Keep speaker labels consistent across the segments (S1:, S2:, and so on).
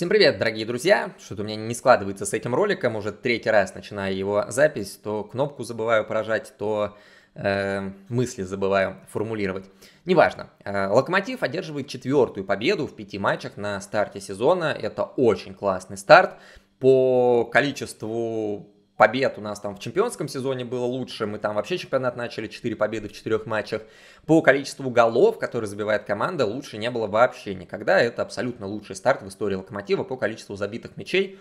S1: Всем привет, дорогие друзья! Что-то у меня не складывается с этим роликом, уже третий раз начинаю его запись, то кнопку забываю поражать, то э, мысли забываю формулировать. Неважно. Э, Локомотив одерживает четвертую победу в пяти матчах на старте сезона. Это очень классный старт. По количеству побед у нас там в чемпионском сезоне было лучше, мы там вообще чемпионат начали, 4 победы в 4 матчах. По количеству голов, которые забивает команда, лучше не было вообще никогда. Это абсолютно лучший старт в истории Локомотива по количеству забитых мячей.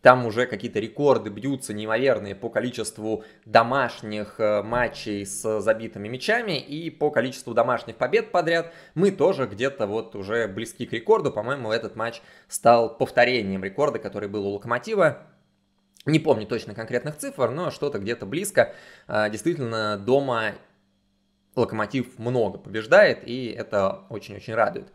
S1: Там уже какие-то рекорды бьются неимоверные по количеству домашних э, матчей с забитыми мячами и по количеству домашних побед подряд. Мы тоже где-то вот уже близки к рекорду. По-моему, этот матч стал повторением рекорда, который был у Локомотива. Не помню точно конкретных цифр, но что-то где-то близко. А, действительно, дома Локомотив много побеждает, и это очень-очень радует.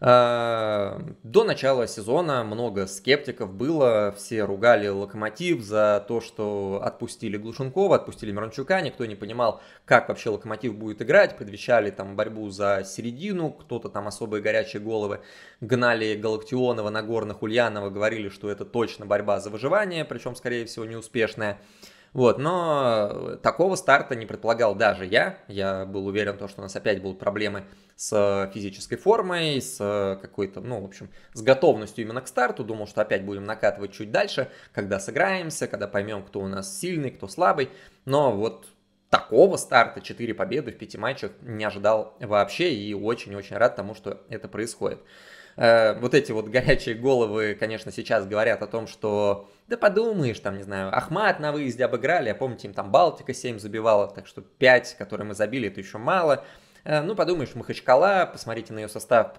S1: Э, до начала сезона много скептиков было, все ругали Локомотив за то, что отпустили Глушенкова, отпустили Мирончука, никто не понимал, как вообще Локомотив будет играть, предвещали там борьбу за середину, кто-то там особые горячие головы гнали Галактионова, Нагорных, Ульянова, говорили, что это точно борьба за выживание, причем, скорее всего, неуспешная. успешная. Вот, но такого старта не предполагал даже я. Я был уверен, что у нас опять будут проблемы с физической формой, с какой-то, ну, в общем, с готовностью именно к старту. Думал, что опять будем накатывать чуть дальше, когда сыграемся, когда поймем, кто у нас сильный, кто слабый. Но вот такого старта, 4 победы в 5 матчах, не ожидал вообще и очень-очень рад тому, что это происходит. Э, вот эти вот горячие головы, конечно, сейчас говорят о том, что да подумаешь, там, не знаю, Ахмат на выезде обыграли, я помню, им там Балтика 7 забивала, так что 5, которые мы забили, это еще мало. Э, ну, подумаешь, Махачкала, посмотрите на ее состав,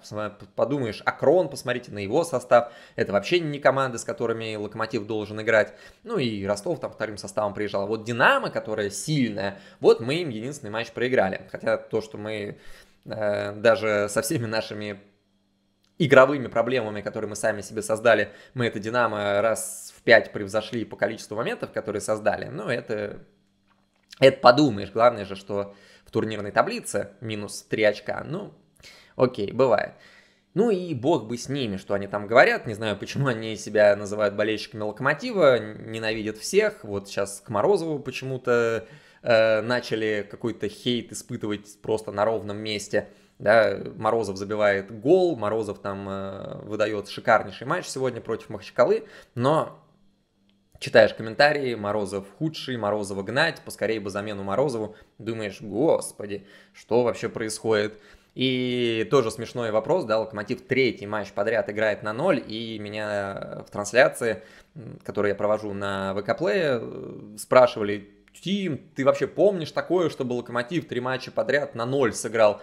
S1: подумаешь, Акрон, посмотрите на его состав. Это вообще не команда, с которыми Локомотив должен играть. Ну и Ростов там вторым составом приезжал. А вот Динамо, которая сильная, вот мы им единственный матч проиграли. Хотя то, что мы э, даже со всеми нашими игровыми проблемами, которые мы сами себе создали, мы это Динамо раз в пять превзошли по количеству моментов, которые создали, ну, это, это подумаешь. Главное же, что в турнирной таблице минус 3 очка, ну, окей, бывает. Ну и бог бы с ними, что они там говорят. Не знаю, почему они себя называют болельщиками Локомотива, ненавидят всех. Вот сейчас к Морозову почему-то э, начали какой-то хейт испытывать просто на ровном месте да, Морозов забивает гол, Морозов там э, выдает шикарнейший матч сегодня против Махачкалы, но читаешь комментарии, Морозов худший, Морозова гнать, поскорее бы замену Морозову, думаешь, господи, что вообще происходит? И тоже смешной вопрос, да, Локомотив третий матч подряд играет на ноль, и меня в трансляции, которую я провожу на ВК Плее, э, спрашивали, Тим, ты вообще помнишь такое, чтобы Локомотив три матча подряд на ноль сыграл?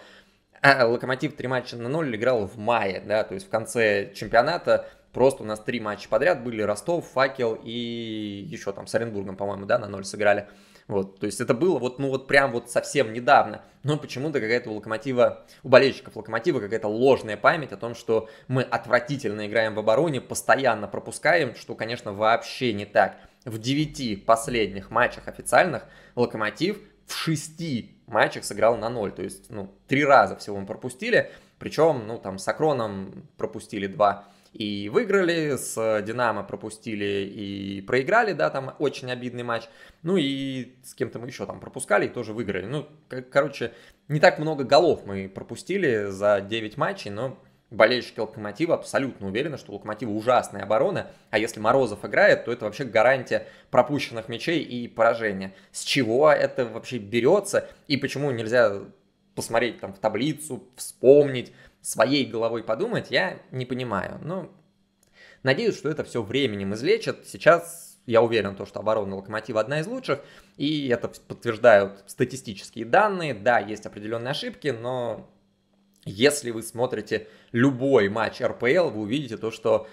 S1: Локомотив три матча на ноль играл в мае, да, то есть в конце чемпионата просто у нас три матча подряд были Ростов, Факел и еще там с Оренбургом, по-моему, да, на ноль сыграли. Вот, то есть это было вот, ну вот прям вот совсем недавно, но почему-то какая-то у Локомотива, у болельщиков Локомотива какая-то ложная память о том, что мы отвратительно играем в обороне, постоянно пропускаем, что, конечно, вообще не так. В девяти последних матчах официальных Локомотив в шести мальчик сыграл на ноль, то есть, ну, три раза всего мы пропустили, причем, ну, там, с Акроном пропустили два и выиграли, с Динамо пропустили и проиграли, да, там очень обидный матч, ну и с кем-то мы еще там пропускали и тоже выиграли. Ну, короче, не так много голов мы пропустили за 9 матчей, но болельщики Локомотива абсолютно уверены, что у Локомотива ужасная оборона, а если Морозов играет, то это вообще гарантия пропущенных мячей и поражения. С чего это вообще берется и почему нельзя посмотреть там в таблицу, вспомнить, своей головой подумать, я не понимаю. Но надеюсь, что это все временем излечат. Сейчас я уверен, то, что оборона Локомотива одна из лучших, и это подтверждают статистические данные. Да, есть определенные ошибки, но если вы смотрите любой матч РПЛ, вы увидите то, что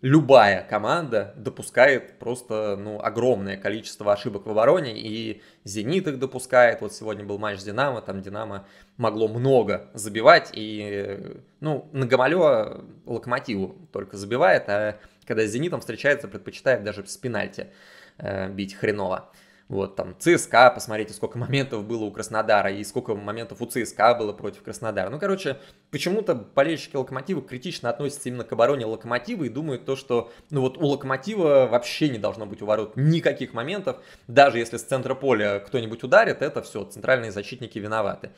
S1: любая команда допускает просто ну, огромное количество ошибок в обороне, и «Зенит» их допускает, вот сегодня был матч с «Динамо», там «Динамо» могло много забивать, и ну, на Нагомалева «Локомотиву» только забивает, а когда с «Зенитом» встречается, предпочитает даже с пенальти э, бить хреново. Вот там ЦСКА, посмотрите, сколько моментов было у Краснодара и сколько моментов у ЦСКА было против Краснодара. Ну, короче, почему-то болельщики Локомотива критично относятся именно к обороне Локомотива и думают то, что ну вот у Локомотива вообще не должно быть у ворот никаких моментов. Даже если с центра поля кто-нибудь ударит, это все, центральные защитники виноваты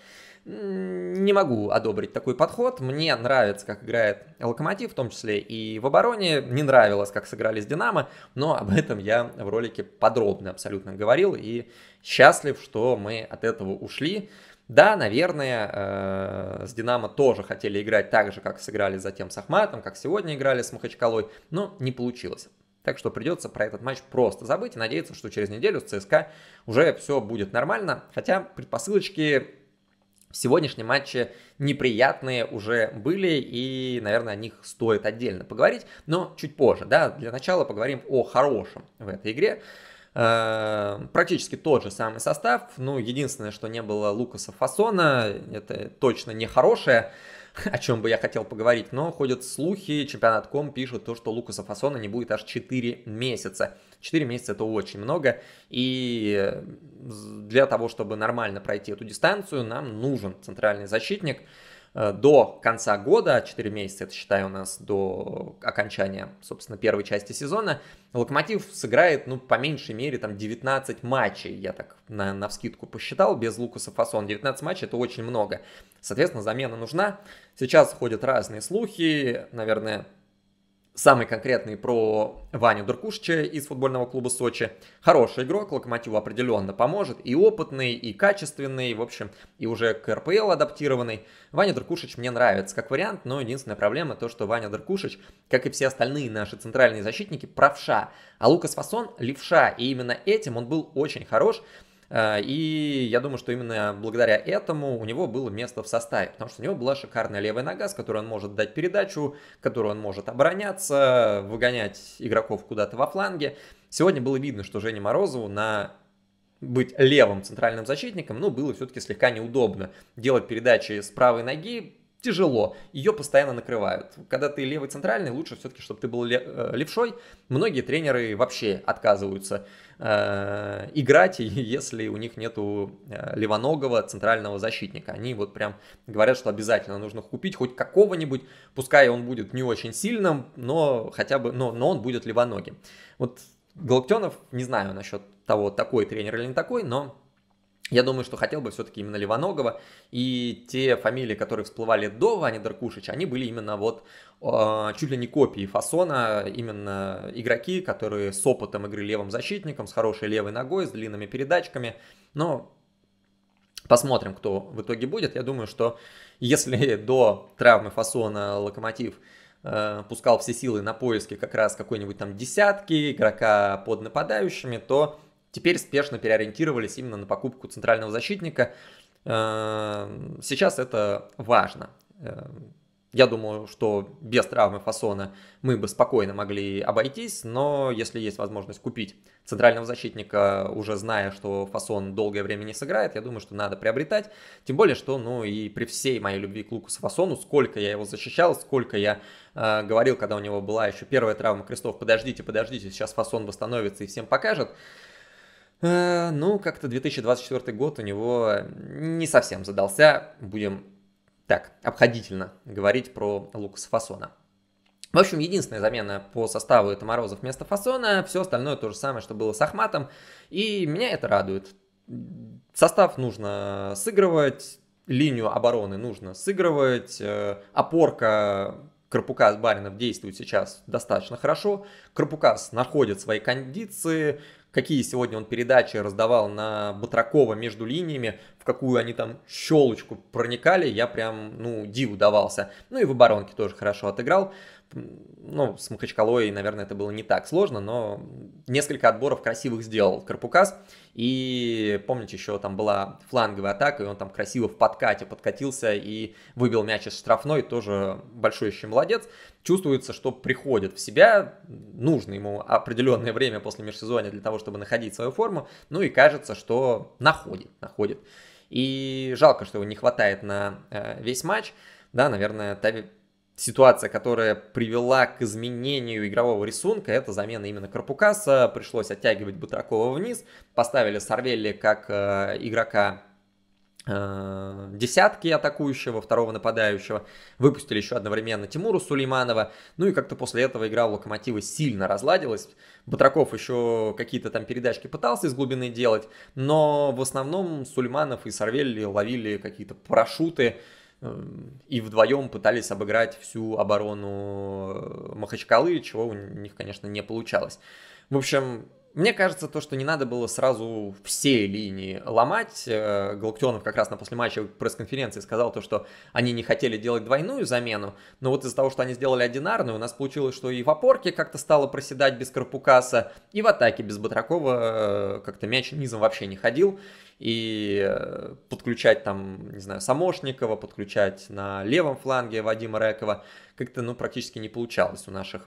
S1: не могу одобрить такой подход. Мне нравится, как играет Локомотив, в том числе и в обороне. Не нравилось, как сыграли с Динамо, но об этом я в ролике подробно абсолютно говорил и счастлив, что мы от этого ушли. Да, наверное, э, с Динамо тоже хотели играть так же, как сыграли затем с Ахматом, как сегодня играли с Махачкалой, но не получилось. Так что придется про этот матч просто забыть и надеяться, что через неделю с ЦСКА уже все будет нормально. Хотя предпосылочки в сегодняшнем матче неприятные уже были, и, наверное, о них стоит отдельно поговорить, но чуть позже, да, для начала поговорим о хорошем в этой игре. Э, практически тот же самый состав, ну, единственное, что не было Лукаса Фасона, это точно не хорошее, о чем бы я хотел поговорить, но ходят слухи, чемпионат.ком пишет то, что Лукаса Фасона не будет аж 4 месяца. 4 месяца это очень много, и э, для того, чтобы нормально пройти эту дистанцию, нам нужен центральный защитник, Э, до конца года, 4 месяца, это считаю у нас до окончания, собственно, первой части сезона, Локомотив сыграет, ну, по меньшей мере, там 19 матчей, я так на, на вскидку посчитал, без Лукаса Фасон. 19 матчей это очень много. Соответственно, замена нужна. Сейчас ходят разные слухи, наверное, самый конкретный про Ваню Дуркушича из футбольного клуба Сочи. Хороший игрок, Локомотиву определенно поможет. И опытный, и качественный, в общем, и уже к РПЛ адаптированный. Ваня Дуркушич мне нравится как вариант, но единственная проблема то, что Ваня Дуркушич, как и все остальные наши центральные защитники, правша. А Лукас Фасон левша, и именно этим он был очень хорош. Э, и я думаю, что именно благодаря этому у него было место в составе, потому что у него была шикарная левая нога, с которой он может дать передачу, которую он может обороняться, выгонять игроков куда-то во фланге. Сегодня было видно, что Жене Морозову на быть левым центральным защитником, ну, было все-таки слегка неудобно. Делать передачи с правой ноги тяжело, ее постоянно накрывают. Когда ты левый центральный, лучше все-таки, чтобы ты был э, левшой. Многие тренеры вообще отказываются э, играть, если у них нету э, левоногого центрального защитника. Они вот прям говорят, что обязательно нужно купить хоть какого-нибудь, пускай он будет не очень сильным, но хотя бы, но, но он будет левоногим. Вот Галактионов, не знаю насчет того, такой тренер или не такой, но я думаю, что хотел бы все-таки именно Левоногова. И те фамилии, которые всплывали до Вани Даркушича, они были именно вот э, чуть ли не копии фасона. Именно игроки, которые с опытом игры левым защитником, с хорошей левой ногой, с длинными передачками. Но посмотрим, кто в итоге будет. Я думаю, что если до травмы фасона Локомотив э, пускал все силы на поиски как раз какой-нибудь там десятки игрока под нападающими, то теперь спешно переориентировались именно на покупку центрального защитника. Эм, сейчас это важно. Эм, я думаю, что без травмы фасона мы бы спокойно могли обойтись, но если есть возможность купить центрального защитника, уже зная, что фасон долгое время не сыграет, я думаю, что надо приобретать. Тем более, что, ну и при всей моей любви к Лукасу Фасону, сколько я его защищал, сколько я э, говорил, когда у него была еще первая травма крестов, подождите, подождите, сейчас фасон восстановится и всем покажет. Э, ну, как-то 2024 год у него не совсем задался, будем так, обходительно говорить про Лукаса Фасона. В общем, единственная замена по составу это Морозов вместо Фасона, все остальное то же самое, что было с Ахматом, и меня это радует. Состав нужно сыгрывать, линию обороны нужно сыгрывать, э, опорка Карпука Баринов действует сейчас достаточно хорошо, Карпукас находит свои кондиции, какие сегодня он передачи раздавал на Батракова между линиями, какую они там щелочку проникали, я прям, ну, диву давался. Ну и в оборонке тоже хорошо отыграл. Ну, с Махачкалой, наверное, это было не так сложно, но несколько отборов красивых сделал Карпукас. И помните, еще там была фланговая атака, и он там красиво в подкате подкатился и выбил мяч из штрафной, тоже большой еще молодец. Чувствуется, что приходит в себя, нужно ему определенное время после межсезонья для того, чтобы находить свою форму, ну и кажется, что находит, находит. И жалко, что его не хватает на э, весь матч. Да, наверное, та ситуация, которая привела к изменению игрового рисунка, это замена именно Карпукаса. Пришлось оттягивать Бутракова вниз. Поставили Сарвелли как э, игрока Э, десятки атакующего, второго нападающего. Выпустили еще одновременно Тимура Сулейманова. Ну и как-то после этого игра у Локомотива сильно разладилась. Батраков еще какие-то там передачки пытался из глубины делать, но в основном Сулейманов и Сарвелли ловили какие-то парашюты э, и вдвоем пытались обыграть всю оборону э, Махачкалы, чего у них, конечно, не получалось. В общем, мне кажется, то, что не надо было сразу все линии ломать. Э, Галактионов как раз на послематчевой пресс-конференции сказал то, что они не хотели делать двойную замену, но вот из-за того, что они сделали одинарную, у нас получилось, что и в опорке как-то стало проседать без Карпукаса, и в атаке без Батракова э, как-то мяч низом вообще не ходил. И э, подключать там, не знаю, Самошникова, подключать на левом фланге Вадима Рекова как-то, ну, практически не получалось у наших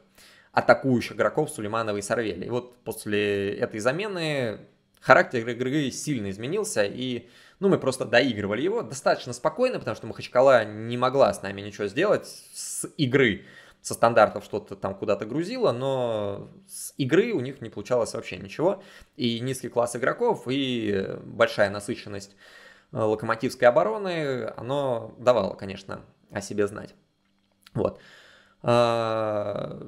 S1: атакующих игроков Сулейманова и Сарвели. И вот после этой замены характер игры сильно изменился, и ну, мы просто доигрывали его достаточно спокойно, потому что Махачкала не могла с нами ничего сделать с игры. Со стандартов что-то там куда-то грузило, но с игры у них не получалось вообще ничего. И низкий класс игроков, и большая насыщенность э, локомотивской обороны, оно давало, конечно, о себе знать. Вот. А,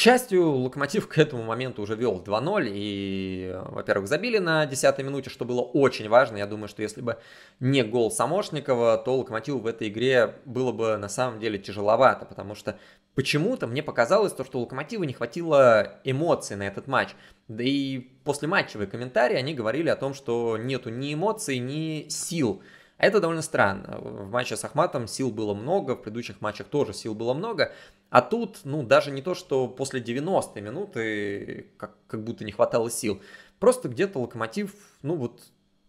S1: счастью, Локомотив к этому моменту уже вел 2-0 и, во-первых, забили на 10-й минуте, что было очень важно. Я думаю, что если бы не гол Самошникова, то Локомотив в этой игре было бы на самом деле тяжеловато, потому что почему-то мне показалось то, что у Локомотива не хватило эмоций на этот матч. Да и после матчевые комментарии они говорили о том, что нету ни эмоций, ни сил а это довольно странно. В матче с Ахматом сил было много, в предыдущих матчах тоже сил было много. А тут, ну, даже не то, что после 90-й минуты как, как будто не хватало сил. Просто где-то Локомотив, ну, вот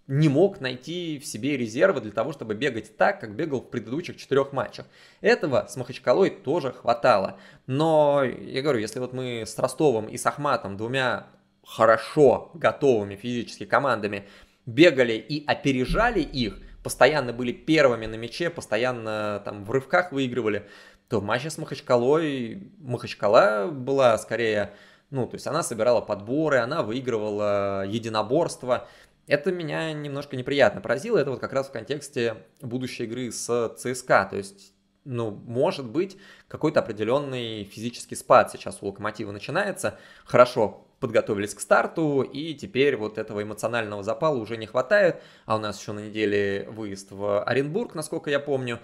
S1: не мог найти в себе резервы для того, чтобы бегать так, как бегал в предыдущих четырех матчах. Этого с Махачкалой тоже хватало. Но, я говорю, если вот мы с Ростовом и с Ахматом, двумя хорошо готовыми физически командами, бегали и опережали их – постоянно были первыми на мяче, постоянно там в рывках выигрывали, то в матче с Махачкалой Махачкала была скорее, ну, то есть она собирала подборы, она выигрывала единоборство. Это меня немножко неприятно поразило. Это вот как раз в контексте будущей игры с ЦСКА. То есть ну, может быть, какой-то определенный физический спад сейчас у Локомотива начинается. Хорошо, подготовились к старту, и теперь вот этого эмоционального запала уже не хватает, а у нас еще на неделе выезд в Оренбург, насколько я помню,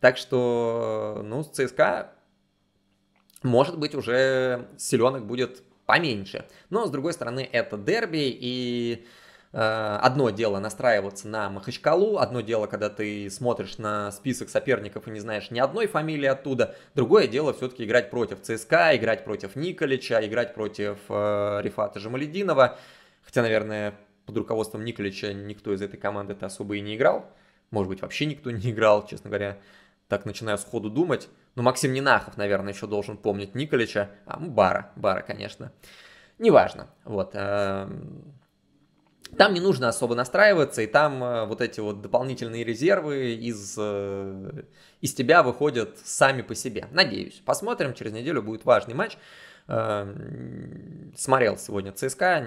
S1: так что, ну, ЦСКА, может быть, уже силенок будет поменьше. Но, с другой стороны, это дерби, и Э, одно дело настраиваться на Махачкалу, одно дело, когда ты смотришь на список соперников и не знаешь ни одной фамилии оттуда, другое дело все-таки играть против ЦСКА, играть против Николича, играть против э, Рифата Жамалединова, хотя, наверное, под руководством Николича никто из этой команды это особо и не играл, может быть, вообще никто не играл, честно говоря, так начинаю сходу думать, но Максим Нинахов, наверное, еще должен помнить Николича, а ну, Бара, Бара, конечно, неважно, вот, э, там не нужно особо настраиваться, и там э, вот эти вот дополнительные резервы из, э, из тебя выходят сами по себе. Надеюсь. Посмотрим, через неделю будет важный матч. Эм, смотрел сегодня ЦСКА.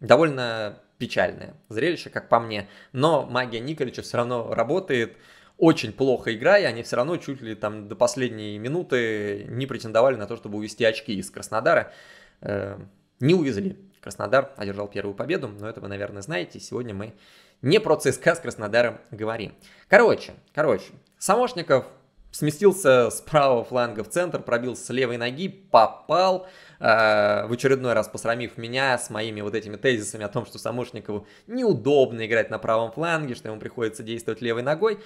S1: Довольно печальное зрелище, как по мне. Но магия Николича все равно работает. Очень плохо играя, они все равно чуть ли там до последней минуты не претендовали на то, чтобы увести очки из Краснодара. Эм, не увезли. Краснодар одержал первую победу, но это вы, наверное, знаете. Сегодня мы не про ЦСКА с Краснодаром говорим. Короче, короче, Самошников сместился с правого фланга в центр, пробил с левой ноги, попал, э, в очередной раз посрамив меня с моими вот этими тезисами о том, что Самошникову неудобно играть на правом фланге, что ему приходится действовать левой ногой.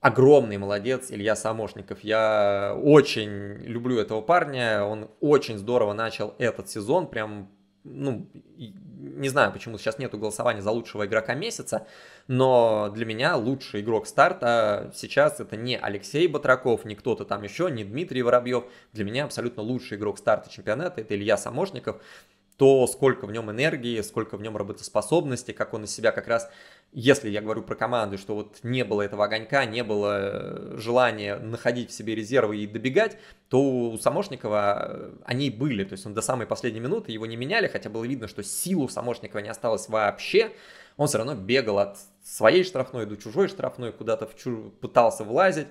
S1: Огромный молодец Илья Самошников. Я очень люблю этого парня. Он очень здорово начал этот сезон. Прям ну, не знаю, почему сейчас нету голосования за лучшего игрока месяца, но для меня лучший игрок старта сейчас это не Алексей Батраков, не кто-то там еще, не Дмитрий Воробьев. Для меня абсолютно лучший игрок старта чемпионата это Илья Самошников то сколько в нем энергии, сколько в нем работоспособности, как он из себя как раз, если я говорю про команду, что вот не было этого огонька, не было э, желания находить в себе резервы и добегать, то у Самошникова э, они были, то есть он до самой последней минуты его не меняли, хотя было видно, что сил у Самошникова не осталось вообще, он все равно бегал от своей штрафной до чужой штрафной, куда-то чуж... пытался влазить,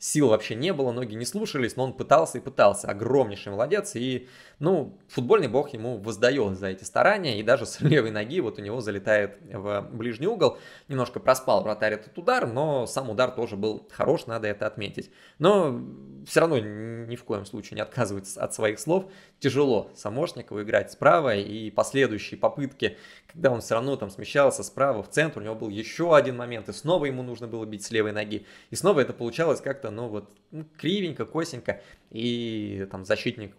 S1: сил вообще не было, ноги не слушались, но он пытался и пытался, огромнейший молодец, и, ну, футбольный бог ему воздает за эти старания, и даже с левой ноги вот у него залетает в ближний угол, немножко проспал вратарь этот удар, но сам удар тоже был хорош, надо это отметить. Но все равно ни в коем случае не отказывается от своих слов, тяжело Самошникову играть справа, и последующие попытки, когда он все равно там смещался справа в центр, у него был еще один момент, и снова ему нужно было бить с левой ноги, и снова это получалось как-то ну вот, ну, кривенько, косенько, и там защитник,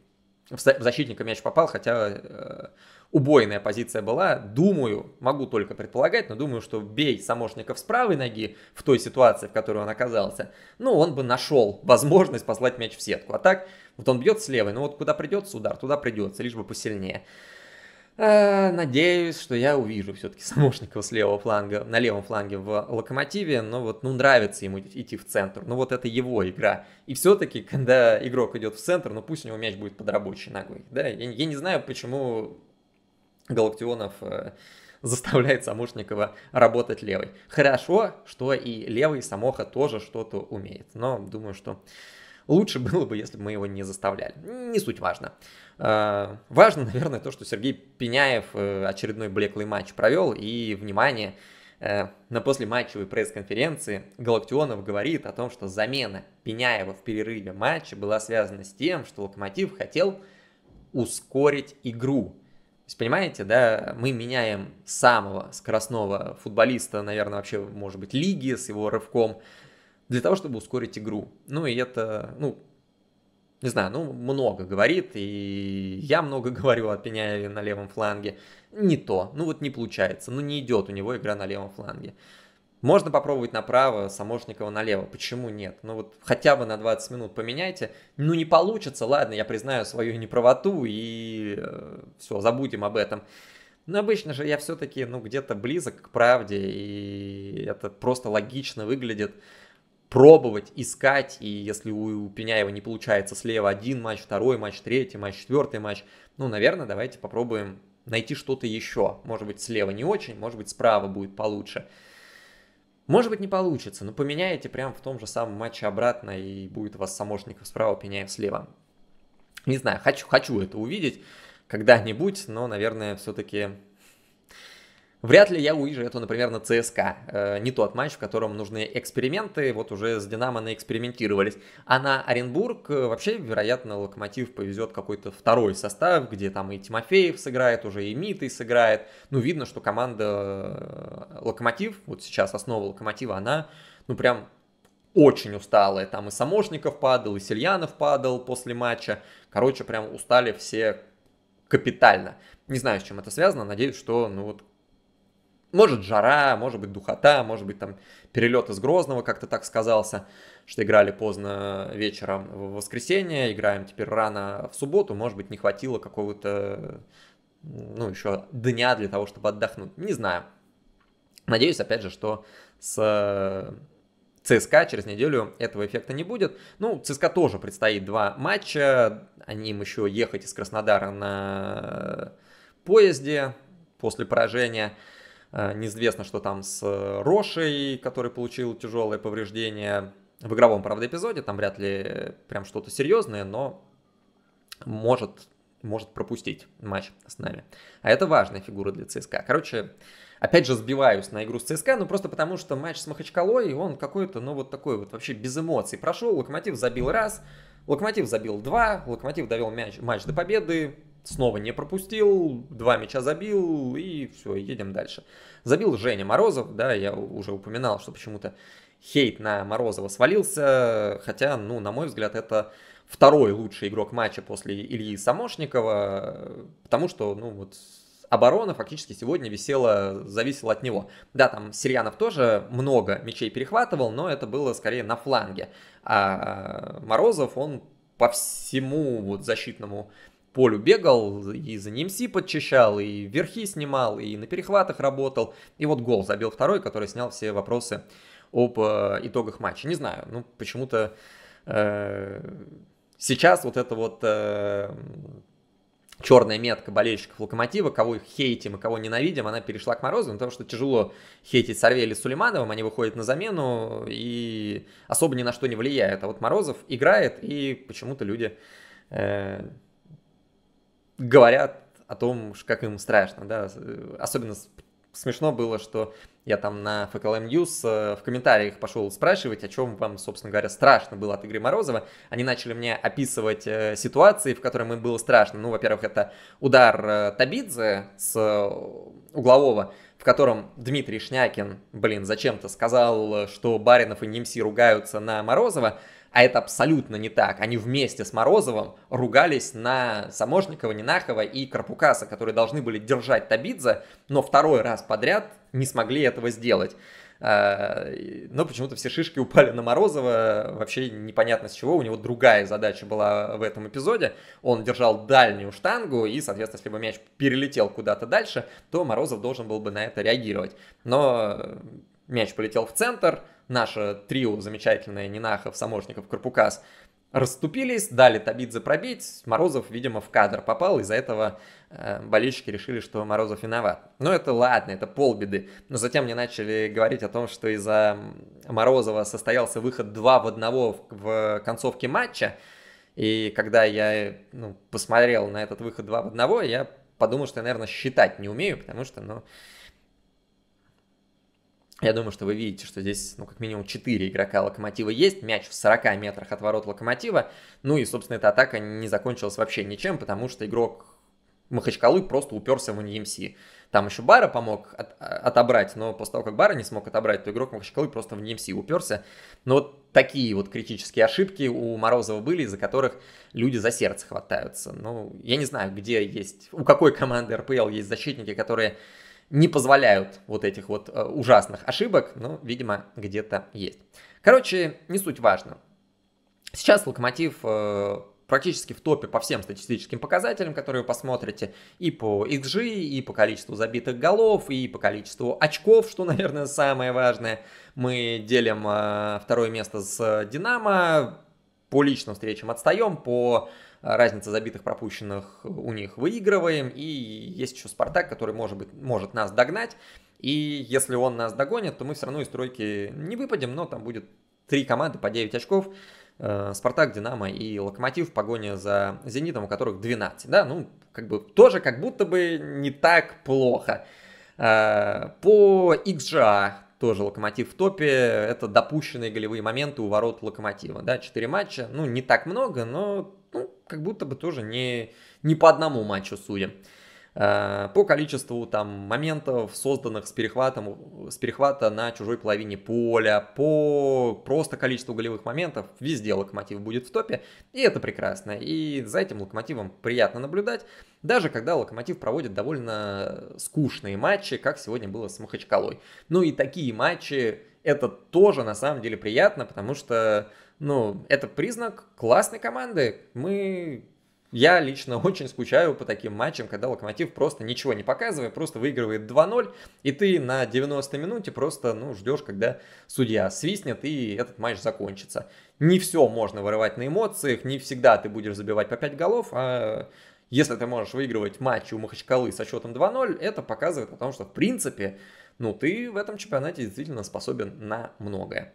S1: в защитника мяч попал, хотя э, убойная позиция была. Думаю, могу только предполагать, но думаю, что бей Самошников с правой ноги в той ситуации, в которой он оказался, ну, он бы нашел возможность послать мяч в сетку. А так, вот он бьет с левой, ну вот куда придется удар, туда придется, лишь бы посильнее. Э, надеюсь, что я увижу все-таки Самошникова с левого фланга, на левом фланге в Локомотиве, но вот, ну, нравится ему идти в центр, ну, вот это его игра. И все-таки, когда игрок идет в центр, ну, пусть у него мяч будет под рабочей ногой, да, я, я не знаю, почему Галактионов э, заставляет Самошникова работать левой. Хорошо, что и левый Самоха тоже что-то умеет, но думаю, что Лучше было бы, если бы мы его не заставляли. Не суть важно. Э, важно, наверное, то, что Сергей Пеняев э, очередной блеклый матч провел, и, внимание, э, на послематчевой пресс-конференции Галактионов говорит о том, что замена Пеняева в перерыве матча была связана с тем, что Локомотив хотел ускорить игру. То есть, понимаете, да, мы меняем самого скоростного футболиста, наверное, вообще, может быть, лиги с его рывком, для того, чтобы ускорить игру. Ну и это, ну, не знаю, ну, много говорит, и я много говорю от Пеняева на левом фланге. Не то, ну вот не получается, ну не идет у него игра на левом фланге. Можно попробовать направо, Самошникова налево, почему нет? Ну вот хотя бы на 20 минут поменяйте, ну не получится, ладно, я признаю свою неправоту и э, все, забудем об этом. Но обычно же я все-таки, ну где-то близок к правде, и это просто логично выглядит пробовать, искать, и если у Пеняева не получается слева один матч, второй матч, третий матч, четвертый матч, ну, наверное, давайте попробуем найти что-то еще. Может быть, слева не очень, может быть, справа будет получше. Может быть, не получится, но поменяете прям в том же самом матче обратно, и будет у вас Самошников справа, Пеняев слева. Не знаю, хочу, хочу это увидеть когда-нибудь, но, наверное, все-таки Вряд ли я увижу это, например, на ЦСКА. Э, не тот матч, в котором нужны эксперименты, вот уже с Динамо экспериментировались. А на Оренбург э, вообще, вероятно, Локомотив повезет какой-то второй состав, где там и Тимофеев сыграет уже, и Митый сыграет. Ну, видно, что команда э, Локомотив, вот сейчас основа Локомотива, она, ну, прям очень усталая. Там и Самошников падал, и Сельянов падал после матча. Короче, прям устали все капитально. Не знаю, с чем это связано. Надеюсь, что ну вот может жара, может быть духота, может быть там перелет из Грозного как-то так сказался, что играли поздно вечером в воскресенье, играем теперь рано в субботу, может быть не хватило какого-то, ну еще дня для того, чтобы отдохнуть, не знаю. Надеюсь, опять же, что с ЦСКА через неделю этого эффекта не будет. Ну, ЦСКА тоже предстоит два матча. Они им еще ехать из Краснодара на поезде после поражения. Э, неизвестно, что там с Рошей, который получил тяжелое повреждение в игровом, правда, эпизоде. Там вряд ли прям что-то серьезное, но может, может пропустить матч с нами. А это важная фигура для ЦСКА. Короче, опять же сбиваюсь на игру с ЦСКА, но ну, просто потому, что матч с Махачкалой, он какой-то, ну вот такой вот вообще без эмоций прошел. Локомотив забил раз, Локомотив забил два, Локомотив довел мяч, матч до победы, снова не пропустил, два мяча забил, и все, едем дальше. Забил Женя Морозов, да, я уже упоминал, что почему-то хейт на Морозова свалился, хотя, ну, на мой взгляд, это второй лучший игрок матча после Ильи Самошникова, потому что, ну, вот оборона фактически сегодня висела, зависела от него. Да, там Сирьянов тоже много мячей перехватывал, но это было скорее на фланге. А, а Морозов, он по всему вот защитному полю бегал, и за немси подчищал, и верхи снимал, и на перехватах работал. И вот гол забил второй, который снял все вопросы об э, итогах матча. Не знаю, ну почему-то э, сейчас вот это вот э, черная метка болельщиков Локомотива, кого их хейтим и кого ненавидим, она перешла к Морозову, потому что тяжело хейтить Сорве или Сулеймановым, они выходят на замену и особо ни на что не влияет. А вот Морозов играет, и почему-то люди э, говорят о том, как им страшно, да. Э, особенно смешно было, что я там на FKLM News э, в комментариях пошел спрашивать, о чем вам, собственно говоря, страшно было от игры Морозова. Они начали мне описывать э, ситуации, в которой им было страшно. Ну, во-первых, это удар Табидзе с углового, в котором Дмитрий Шнякин, блин, зачем-то сказал, что Баринов и Немси ругаются на Морозова а это абсолютно не так. Они вместе с Морозовым ругались на Саможникова, Нинахова и Карпукаса, которые должны были держать Табидзе, но второй раз подряд не смогли этого сделать. Э, но почему-то все шишки упали на Морозова, вообще непонятно с чего, у него другая задача была в этом эпизоде, он держал дальнюю штангу, и, соответственно, если бы мяч перелетел куда-то дальше, то Морозов должен был бы на это реагировать. Но мяч полетел в центр, наше трио замечательное Нинахов, Самошников, Карпукас расступились, дали Табидзе пробить, Морозов, видимо, в кадр попал, из-за этого э, болельщики решили, что Морозов виноват. Но ну, это ладно, это полбеды. Но затем мне начали говорить о том, что из-за Морозова состоялся выход 2 в 1 в, в концовке матча, и когда я ну, посмотрел на этот выход 2 в 1, я подумал, что я, наверное, считать не умею, потому что, ну, я думаю, что вы видите, что здесь, ну, как минимум 4 игрока Локомотива есть, мяч в 40 метрах от ворот Локомотива, ну и, собственно, эта атака не закончилась вообще ничем, потому что игрок Махачкалы просто уперся в НЕМС. Там еще Бара помог от, а, отобрать, но после того, как Бара не смог отобрать, то игрок Махачкалы просто в НЕМС уперся. Но вот такие вот критические ошибки у Морозова были, из-за которых люди за сердце хватаются. Ну, я не знаю, где есть, у какой команды РПЛ есть защитники, которые не позволяют вот этих вот э, ужасных ошибок, но, видимо, где-то есть. Короче, не суть важно. Сейчас Локомотив э, практически в топе по всем статистическим показателям, которые вы посмотрите, и по XG, и по количеству забитых голов, и по количеству очков, что, наверное, самое важное. Мы делим э, второе место с Динамо, по личным встречам отстаем, по разница забитых пропущенных у них выигрываем, и есть еще Спартак, который может, быть, может нас догнать, и если он нас догонит, то мы все равно из тройки не выпадем, но там будет три команды по 9 очков, э, Спартак, Динамо и Локомотив в погоне за Зенитом, у которых 12. Да, ну, как бы тоже как будто бы не так плохо. Э, по XGA а» тоже Локомотив в топе. Это допущенные голевые моменты у ворот Локомотива. Да, 4 матча. Ну, не так много, но как будто бы тоже не, не по одному матчу судим. Э, по количеству там моментов, созданных с, перехватом, с перехвата на чужой половине поля, по просто количеству голевых моментов, везде локомотив будет в топе, и это прекрасно. И за этим локомотивом приятно наблюдать, даже когда локомотив проводит довольно скучные матчи, как сегодня было с Махачкалой. Ну и такие матчи, это тоже на самом деле приятно, потому что ну, это признак классной команды. Мы я лично очень скучаю по таким матчам, когда Локомотив просто ничего не показывает, просто выигрывает 2-0, и ты на 90 минуте просто ну, ждешь, когда судья свистнет, и этот матч закончится. Не все можно вырывать на эмоциях, не всегда ты будешь забивать по 5 голов, а если ты можешь выигрывать матч у Махачкалы со счетом 2-0, это показывает о том, что в принципе, ну ты в этом чемпионате действительно способен на многое.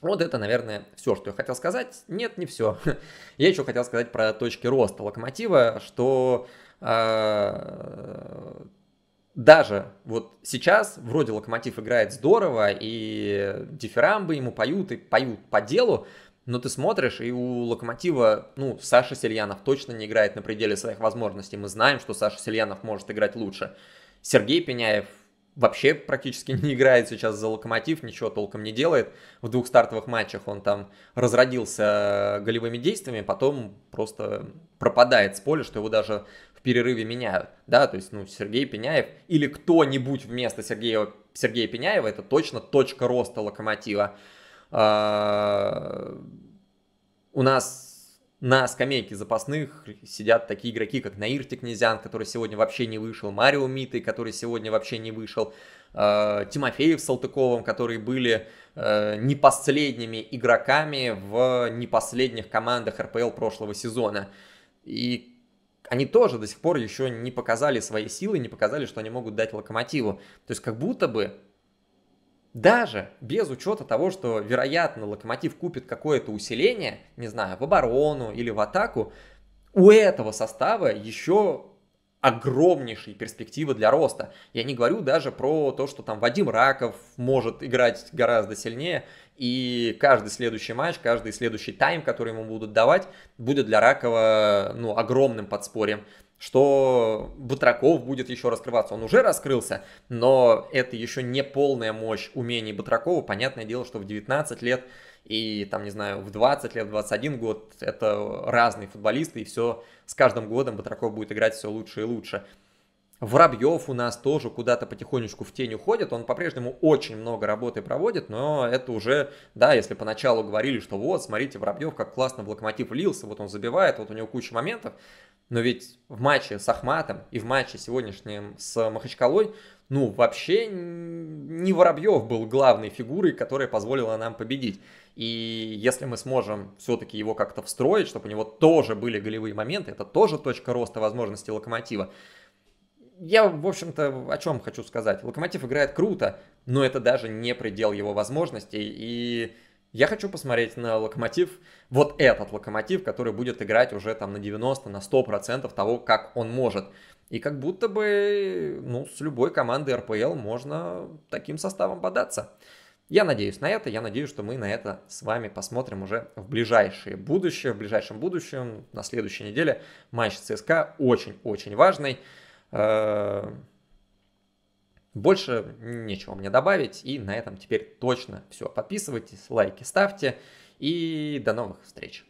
S1: Вот это, наверное, все, что я хотел сказать. Нет, не все. Я еще хотел сказать про точки роста локомотива, что э, даже вот сейчас вроде локомотив играет здорово, и дифирамбы ему поют, и поют по делу, но ты смотришь, и у Локомотива, ну, Саша Сельянов точно не играет на пределе своих возможностей. Мы знаем, что Саша Сельянов может играть лучше. Сергей Пеняев вообще практически не играет сейчас за Локомотив, ничего толком не делает. В двух стартовых матчах он там разродился э, голевыми действиями, потом просто пропадает с поля, что его даже в перерыве меняют. Да, то есть, ну, Сергей Пеняев или кто-нибудь вместо Сергея, Сергея Пеняева, это точно точка роста Локомотива. А, у нас на скамейке запасных сидят такие игроки, как Наир Текнезян, который сегодня вообще не вышел, Марио Миты, который сегодня вообще не вышел, э, Тимофеев с Салтыковым, которые были э, не последними игроками в непоследних командах РПЛ прошлого сезона. И они тоже до сих пор еще не показали свои силы, не показали, что они могут дать локомотиву. То есть как будто бы даже без учета того, что, вероятно, Локомотив купит какое-то усиление, не знаю, в оборону или в атаку, у этого состава еще огромнейшие перспективы для роста. Я не говорю даже про то, что там Вадим Раков может играть гораздо сильнее, и каждый следующий матч, каждый следующий тайм, который ему будут давать, будет для Ракова ну, огромным подспорьем что Батраков будет еще раскрываться. Он уже раскрылся, но это еще не полная мощь умений Батракова. Понятное дело, что в 19 лет и, там, не знаю, в 20 лет, в 21 год это разные футболисты, и все с каждым годом Батраков будет играть все лучше и лучше. Воробьев у нас тоже куда-то потихонечку в тень уходит, он по-прежнему очень много работы проводит, но это уже, да, если поначалу говорили, что вот, смотрите, Воробьев как классно в локомотив лился, вот он забивает, вот у него куча моментов, но ведь в матче с Ахматом и в матче сегодняшнем с Махачкалой, ну, вообще не Воробьев был главной фигурой, которая позволила нам победить. И если мы сможем все-таки его как-то встроить, чтобы у него тоже были голевые моменты, это тоже точка роста возможностей локомотива. Я, в общем-то, о чем хочу сказать. Локомотив играет круто, но это даже не предел его возможностей. И я хочу посмотреть на локомотив, вот этот локомотив, который будет играть уже там на 90, на 100% того, как он может. И как будто бы, ну, с любой командой РПЛ можно таким составом податься. Я надеюсь на это, я надеюсь, что мы на это с вами посмотрим уже в ближайшее будущее, в ближайшем будущем, на следующей неделе. Матч ЦСКА очень-очень важный. Э, больше нечего мне добавить, и на этом теперь точно все. Подписывайтесь, лайки ставьте, и до новых встреч.